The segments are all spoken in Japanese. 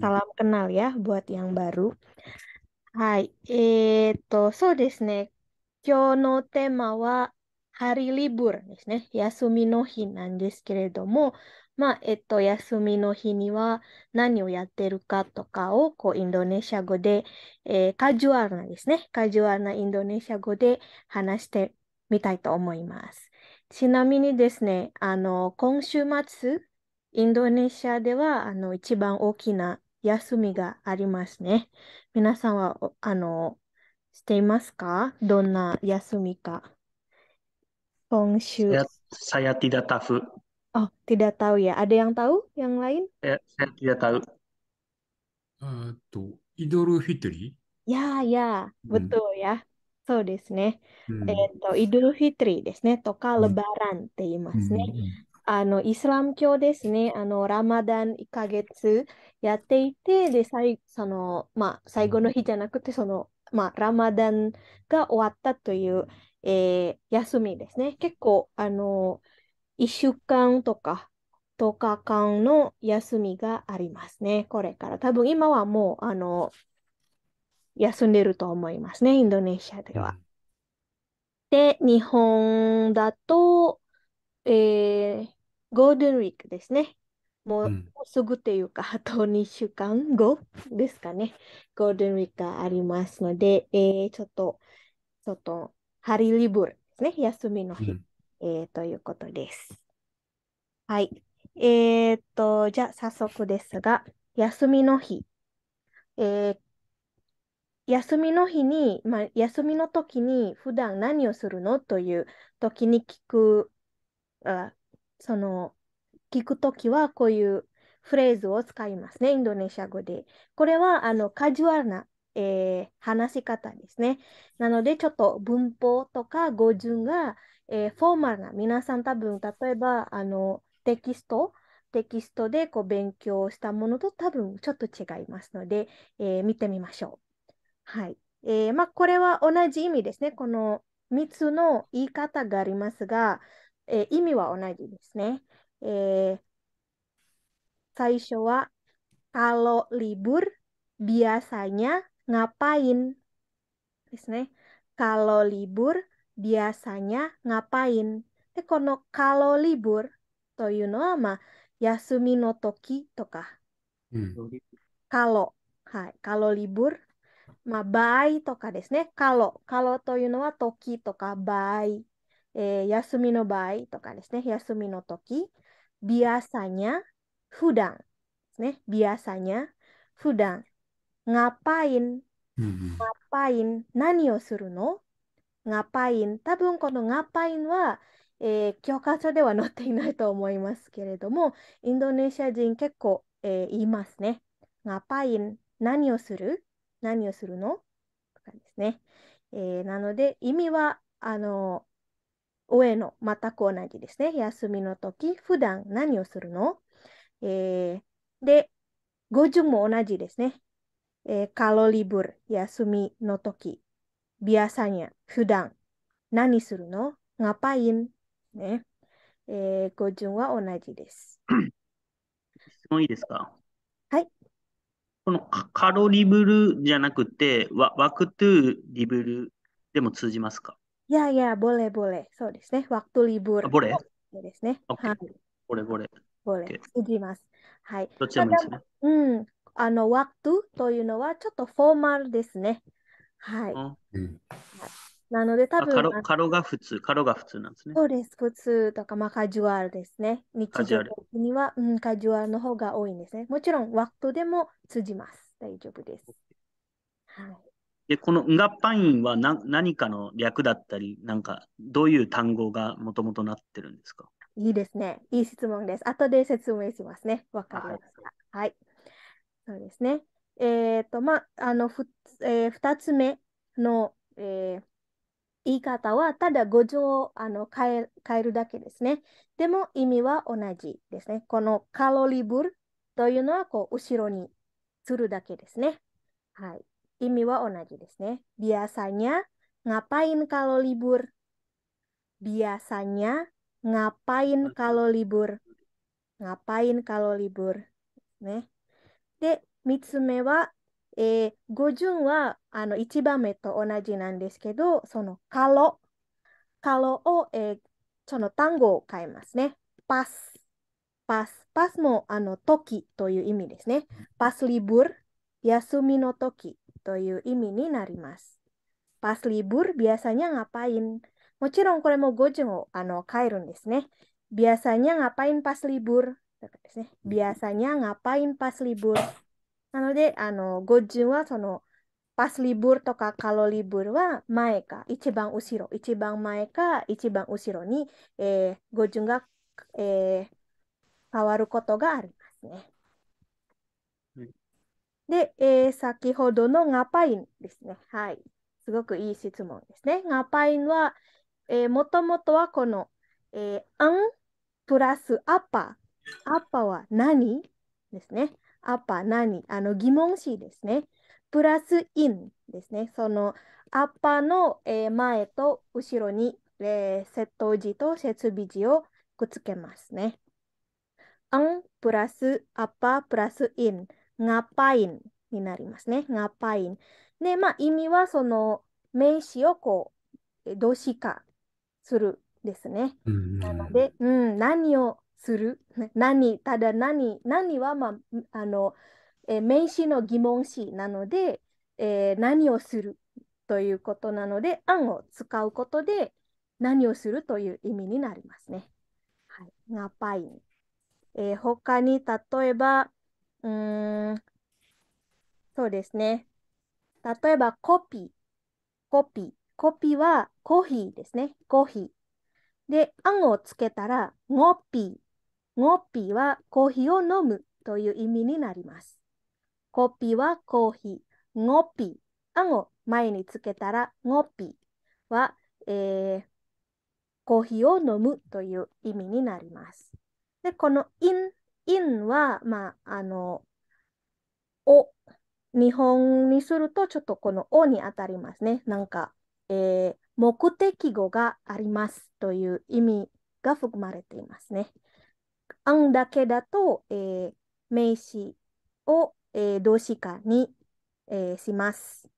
サラムカナルや、buat yang baru。はい。えっと、そうですね。今日のテーマは、ハリリブルですね。休みの日なんですけれども、まあ、えっと、休みの日には何をやってるかとかを、こう、インドネシア語で、えー、カジュアルなですね。カジュアルなインドネシア語で話してみたいと思います。ちなみにですね、あの、今週末、インドネシアではあの一番大きな休みがありますね。皆さんはおあのしていますかどんな休みか。今週。Saya, saya tidak tahu. Oh, tidak tahu ya. Ada yang tahu? Yang lain? Saya, saya tidak tahu. Eh, to, Idul Fitri? Ya, ya. Betul ya. そうですね。えっと、イドルフィトリですね。とか、レバランって言いますね。あのイスラム教ですね、あのラマダン1ヶ月やっていて、で最そのまあ、最後の日じゃなくて、そのまあ、ラマダンが終わったという、えー、休みですね。結構あの1週間とか10日間の休みがありますね、これから。多分今はもうあの休んでると思いますね、インドネシアでは。で、日本だと、えー、ゴールデンウィークですね。もううん、すぐというか、あと2週間後ですかね。ゴールデンウィークがありますので、えー、ちょっと、ちょっと、ハリリブルですね。休みの日、うん、えー、ということです。はい。えー、っと、じゃあ早速ですが、休みの日。えー、休みの日に、まあ、休みの時に普段何をするのという時に聞くあその聞くときはこういうフレーズを使いますね、インドネシア語で。これはあのカジュアルな、えー、話し方ですね。なので、ちょっと文法とか語順が、えー、フォーマルな、皆さん多分、例えばあのテキスト、テキストでこう勉強したものと多分ちょっと違いますので、えー、見てみましょう。はい。えー、まあ、これは同じ意味ですね。この3つの言い方がありますが、えー、意味は同じですね。えー、最初は kalau libur biasanya ngapain? ですね。kalau libur biasanya ngapain? で、この kalau libur というのは、まあ、休みの時とか、うん、kalau、はい、kalau libur まあ、場合とかですね。kalau、kalau というのは時とか場合えー、休みの場合とかですね、休みの時、ビアサニャ、n y a 普段ね、ビアサニャ、n y a 普段 n g a p a i 何をするのガパイン、多分このガパインは、えー、教科書では載っていないと思いますけれども、インドネシア人結構、えー、言いますね。ガパイン、何をする何をするのとかですね。えー、なので意味はあの上の全く同じですね。休みの時、普段何をするの、えー、で、語順も同じですね。えー、カロリブル、休みの時、ビアサニア、普段何するのパインね。えー、語順は同じです。質問いいですかはい。このカロリブルじゃなくて、ワワクトゥーリブルでも通じますかいやいや、b o l e そうですね。ワクトリブルボレそうですね。はい、ボレボレ。b きます。はい。どっちでもいいですね。うん。あの、ワクトというのはちょっとフォーマルですね。はい。うん。なので、多ぶ分カロ、カロが普通、カロが普通なんですね。そうです。普通とか、まあ、カジュアルですね。日カジュア常ル的には、うん、カジュアルの方が多いんですね。もちろん、ワクトでも通じます。大丈夫です。はい。で、このンがっパインはな何かの略だったり、なんかどういう単語がもともとなってるんですかいいですね。いい質問です。後で説明しますね。わかりました。はい。そうですね。えっ、ー、と、まあ、あの、ふえー、2つ目の、えー、言い方は、ただ語順をあの変え変えるだけですね。でも意味は同じですね。このカロリブルというのはこう後ろにするだけですね。はい。Imi wa onaji desu ne. Biasanya ngapain kalau libur? Biasanya ngapain kalau libur? Ngapain kalau libur? Ne. De, mitsume wa e, gojun wa ano ichibame to onaji nan desu kedo, sono kalo kalo o e sono tango kaemasu ne. Pas. Pas. Pas mo ano toki Pas libur, yasumi no toki toyo imini narimas. Pas libur biasanya ngapain? Mochiro kore mo gojengo oh, ano kairun desne. Biasanya ngapain pas libur? Hmm. Biasanya ngapain pas libur? Nano de ano gojengo wa sono pas libur toka kalau libur wa maeka ichibang usiro ichibang maeka ichibang usiro ni eh gojunga eh kawaru koto ga arimasu ne. で、えー、先ほどのガパインですね。はい。すごくいい質問ですね。ガパインは、えー、もともとはこの、えー、アンプラスアッパー。アッパーは何ですね。アッパー何あの疑問詞ですね。プラスインですね。そのアッパーの、えー、前と後ろに、えー、窃盗時と設備時をくっつけますね。アンプラスアッパープラスイン。がっ a p になりますね。がっ a p で、まあ、意味はその名詞をこう動詞化するですね。なので、うん、何をする何ただ何何は、まあ、あのえ名詞の疑問詞なので、えー、何をするということなので、案を使うことで何をするという意味になりますね。はい、n g a p えー、他に例えば、うーん、そうですね。例えば、コピー、コピー。コピーはコーヒーですね。コーヒー。で、んをつけたら、ゴッピー。ゴッピーはコーヒーを飲むという意味になります。コピーはコーヒー。ゴッピー。んを前につけたら、ゴッピーは、えー、コーヒーを飲むという意味になります。で、この in in は、まあ、あの、お、日本にするとちょっとこのおに当たりますね。なんか、えー、目的語がありますという意味が含まれていますね。あんだけだと、えー、名詞を、えー、動詞化に、えー、します。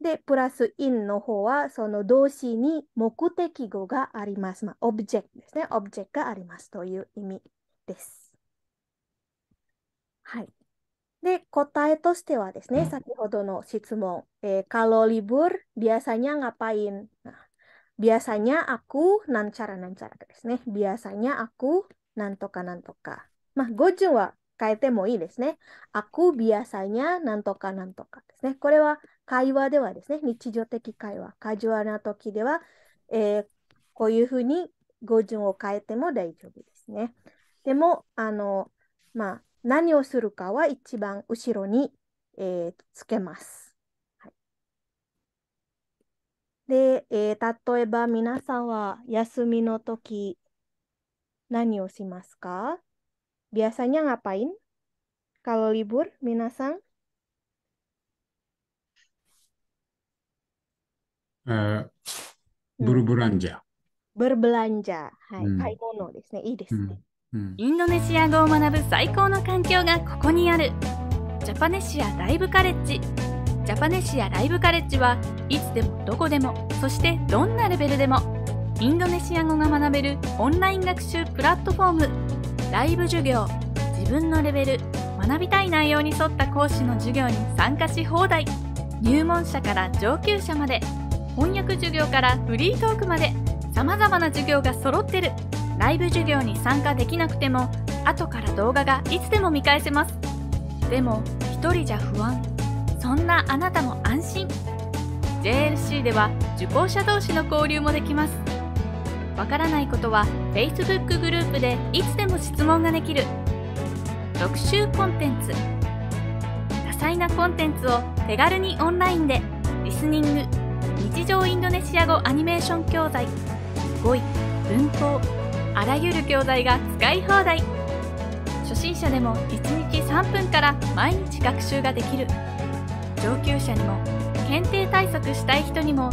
で、プラスインの方は、その動詞に目的語があります。まあ、オブジェクトですね。オブジェクトがありますという意味です。はい。で、答えとしてはですね、先ほどの質問。えカロリブル、ビアサニャンアパイン。ビアサニャアク、なんちゃらなんちゃらですね。ビアサニャアク、なんとかなんとか。ま語順は変えてもいいですね。アク、ビアサニャ、なんとかなんとかですね。これは会話ではですね、日常的会話、カジュアルな時では、えこういうふうに語順を変えても大丈夫ですね。でも、あの、まあ、何をするかは一番後ろに、えー、つけます。はい、で、えー、例えば皆さんは休みの時何をしますか Biasanya ngapain? Kalau libur, minasan? Uh, berbelanja. Berbelanja. Hai, hmm. kaibono desu ne. Ii desu ne. Hmm. インドネシア語を学ぶ最高の環境がここにあるジャパネシアライブカレッジジャパネシアライブカレッジはいつでもどこでもそしてどんなレベルでもインドネシア語が学べるオンライン学習プラットフォームライブ授業自分のレベル学びたい内容に沿った講師の授業に参加し放題入門者から上級者まで翻訳授業からフリートークまでさまざまな授業が揃ってる。ライブ授業に参加できなくても後から動画がいつでも見返せますでも1人じゃ不安そんなあなたも安心 JLC では受講者同士の交流もできますわからないことは Facebook グループでいつでも質問ができる特集コンテンツ多彩なコンテンツを手軽にオンラインでリスニング日常インドネシア語アニメーション教材5位文法あらゆる教材が使い放題初心者でも1日3分から毎日学習ができる上級者にも検定対策したい人にも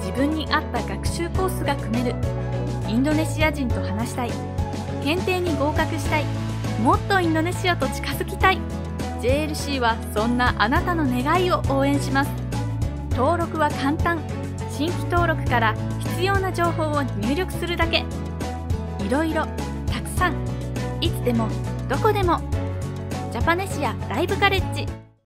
自分に合った学習コースが組めるインドネシア人と話したい検定に合格したいもっとインドネシアと近づきたい JLC はそんなあなたの願いを応援します登録は簡単新規登録から必要な情報を入力するだけ。いろいろたくさんいつでもどこでもジャパネシアライブカレッジ